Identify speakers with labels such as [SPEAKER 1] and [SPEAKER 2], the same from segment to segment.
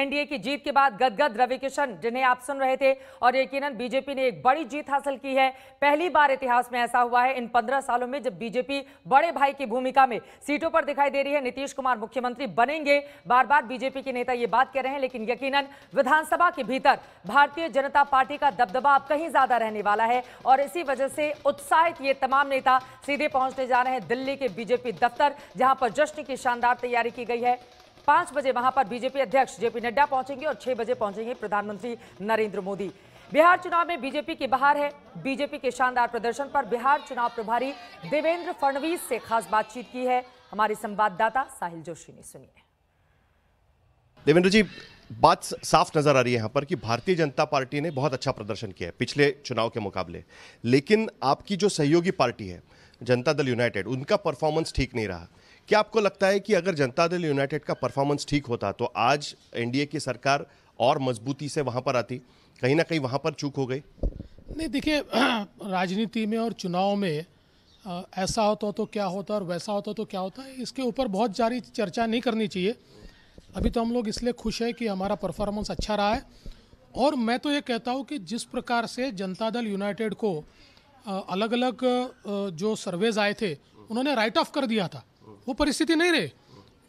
[SPEAKER 1] NDA की जीत के बाद गदगद रवि किशन जिन्हें आप सुन रहे थे और यकीनन बीजेपी ने एक बड़ी जीत हासिल की है पहली बार इतिहास में ऐसा हुआ है इन पंद्रह सालों में जब बीजेपी बड़े भाई की भूमिका में सीटों पर दिखाई दे रही है नीतीश कुमार मुख्यमंत्री बनेंगे बार बार बीजेपी के नेता ये बात कह रहे हैं लेकिन यकीनन विधानसभा के भीतर भारतीय जनता पार्टी का दबदबा अब कहीं ज्यादा रहने वाला है और इसी वजह से उत्साहित ये तमाम नेता सीधे पहुंचने जा रहे हैं दिल्ली के बीजेपी दफ्तर जहां पर जश्न की शानदार तैयारी की गई है पांच बजे वहां पर बीजेपी अध्यक्ष जेपी नड्डा पहुंचेंगे और छह बजे पहुंचेंगे प्रधानमंत्री नरेंद्र मोदी बिहार चुनाव में बीजेपी की बाहर है बीजेपी के शानदार प्रदर्शन पर बिहार चुनाव प्रभारी देवेंद्र फडणवीस से खास बातचीत की है हमारे संवाददाता साहिल जोशी ने सुनिए
[SPEAKER 2] देवेंद्र जी बात साफ नजर आ रही है यहाँ पर कि भारतीय जनता पार्टी ने बहुत अच्छा प्रदर्शन किया है पिछले चुनाव के मुकाबले लेकिन आपकी जो सहयोगी पार्टी है जनता दल यूनाइटेड उनका परफॉर्मेंस ठीक नहीं रहा क्या आपको लगता है कि अगर जनता दल यूनाइटेड का परफॉर्मेंस ठीक होता तो आज एनडीए की सरकार और मजबूती से वहाँ पर आती कहीं ना कहीं वहाँ पर चूक हो गई नहीं देखिए
[SPEAKER 3] राजनीति में और चुनाव में आ, ऐसा होता तो क्या होता और वैसा होता तो क्या होता है इसके ऊपर बहुत जारी चर्चा नहीं करनी चाहिए अभी तो हम लोग इसलिए खुश है कि हमारा परफॉर्मेंस अच्छा रहा है और मैं तो ये कहता हूँ कि जिस प्रकार से जनता दल यूनाइटेड को अलग अलग जो सर्वेज आए थे उन्होंने राइट ऑफ कर दिया था वो परिस्थिति नहीं रही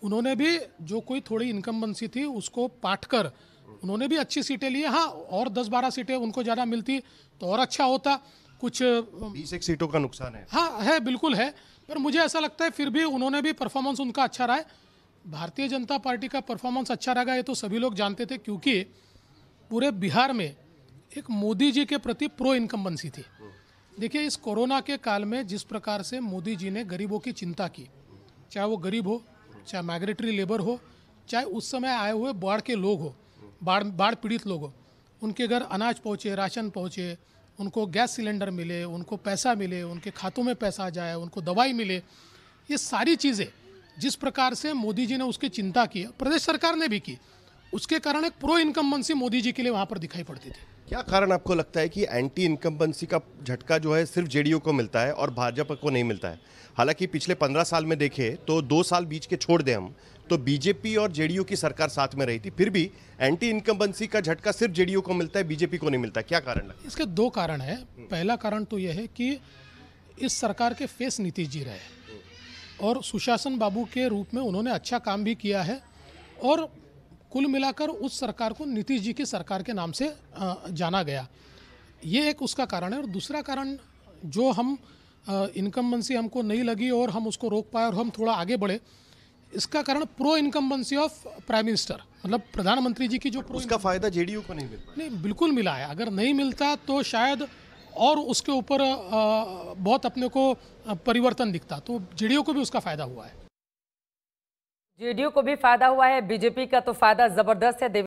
[SPEAKER 3] उन्होंने भी जो कोई थोड़ी इनकम बंसी थी उसको पाट कर उन्होंने भी अच्छी सीटें ली हाँ और दस बारह सीटें उनको ज़्यादा मिलती तो और अच्छा होता कुछ
[SPEAKER 2] बीस एक सीटों का नुकसान है
[SPEAKER 3] हाँ है बिल्कुल है पर मुझे ऐसा लगता है फिर भी उन्होंने भी परफॉर्मेंस उनका अच्छा रहा है भारतीय जनता पार्टी का परफॉर्मेंस अच्छा रहेगा ये तो सभी लोग जानते थे क्योंकि पूरे बिहार में एक मोदी जी के प्रति प्रो इनकम थी देखिए इस कोरोना के काल में जिस प्रकार से मोदी जी ने गरीबों की चिंता की चाहे वो गरीब हो चाहे माइग्रेटरी लेबर हो चाहे उस समय आए हुए बाढ़ के लोग हो बाढ़ बाढ़ पीड़ित लोग हो उनके घर अनाज पहुँचे राशन पहुँचे उनको गैस सिलेंडर मिले उनको पैसा मिले उनके खातों में पैसा आ जाए उनको दवाई मिले ये सारी चीज़ें जिस प्रकार से मोदी जी ने उसकी चिंता की प्रदेश सरकार ने भी की उसके कारण एक प्रो इनकम्बेंसी मोदी जी के लिए वहाँ पर दिखाई पड़ती थी
[SPEAKER 2] क्या कारण आपको लगता है कि एंटी इनकम्बेंसी का झटका जो है सिर्फ जेडीयू को मिलता है और भाजपा को नहीं मिलता है हालांकि पिछले पंद्रह साल में देखें तो दो साल बीच के छोड़ दें हम तो बीजेपी और जेडीयू की सरकार साथ में रही थी फिर भी एंटी इनकम्बेंसी का झटका सिर्फ जेडीयू को मिलता है बीजेपी को नहीं मिलता क्या कारण है
[SPEAKER 3] इसके दो कारण है पहला कारण तो यह है कि इस सरकार के फेस नीतीश जी रहे और सुशासन बाबू के रूप में उन्होंने अच्छा काम भी किया है और कुल मिलाकर उस सरकार को नीतीश जी की सरकार के नाम से जाना गया ये एक उसका कारण है और दूसरा कारण जो हम इनकम्बेंसी हमको नहीं लगी और हम उसको रोक पाए और हम थोड़ा आगे बढ़े इसका कारण pro incumbency of prime minister मतलब प्रधानमंत्री
[SPEAKER 2] जी की जो प्रो उसका फायदा जेडीयू को नहीं मिला
[SPEAKER 3] नहीं बिल्कुल मिला है अगर नहीं मिलता तो शायद और उसके ऊपर बहुत अपने को परिवर्तन दिखता तो जेडीयू को भी उसका फायदा हुआ है
[SPEAKER 1] जेडीयू को भी फायदा हुआ है बीजेपी का तो फायदा जबरदस्त है